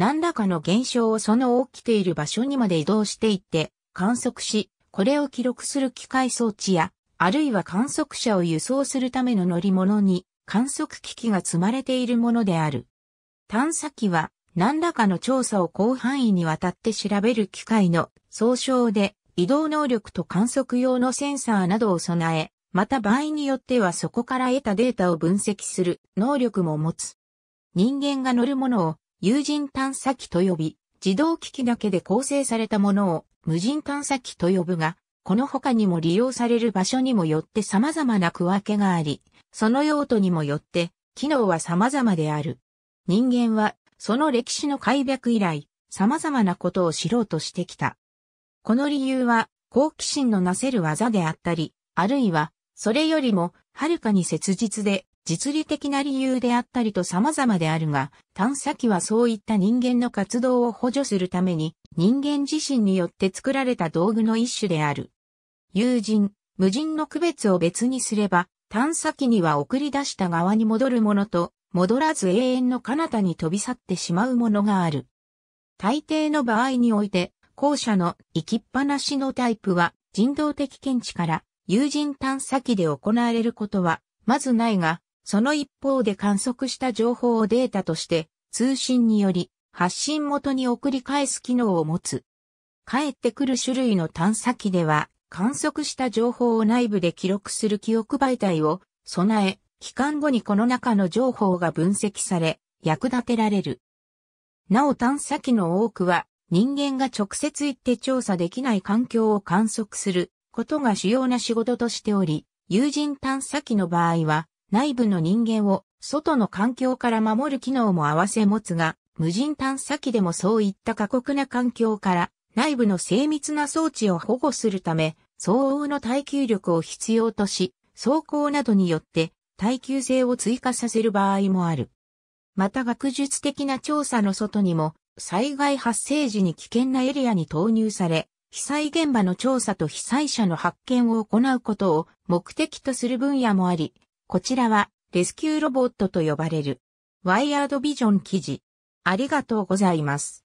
何らかの現象をその起きている場所にまで移動していって観測し、これを記録する機械装置や、あるいは観測者を輸送するための乗り物に観測機器が積まれているものである。探査機は何らかの調査を広範囲にわたって調べる機械の総称で移動能力と観測用のセンサーなどを備え、また場合によってはそこから得たデータを分析する能力も持つ。人間が乗るものを有人探査機と呼び、自動機器だけで構成されたものを無人探査機と呼ぶが、この他にも利用される場所にもよって様々な区分けがあり、その用途にもよって機能は様々である。人間はその歴史の開闢以来、様々なことを知ろうとしてきた。この理由は好奇心のなせる技であったり、あるいはそれよりもはるかに切実で実利的な理由であったりと様々であるが、探査機はそういった人間の活動を補助するために、人間自身によって作られた道具の一種である。友人、無人の区別を別にすれば、探査機には送り出した側に戻るものと、戻らず永遠の彼方に飛び去ってしまうものがある。大抵の場合において、後者の行きっぱなしのタイプは人道的見地から友人探査機で行われることは、まずないが、その一方で観測した情報をデータとして通信により発信元に送り返す機能を持つ。帰ってくる種類の探査機では観測した情報を内部で記録する記憶媒体を備え、期間後にこの中の情報が分析され、役立てられる。なお探査機の多くは人間が直接行って調査できない環境を観測することが主要な仕事としており、有人探査機の場合は内部の人間を外の環境から守る機能も併せ持つが、無人探査機でもそういった過酷な環境から内部の精密な装置を保護するため、相応の耐久力を必要とし、走行などによって耐久性を追加させる場合もある。また学術的な調査の外にも、災害発生時に危険なエリアに投入され、被災現場の調査と被災者の発見を行うことを目的とする分野もあり、こちらはレスキューロボットと呼ばれる。ワイヤードビジョン記事。ありがとうございます。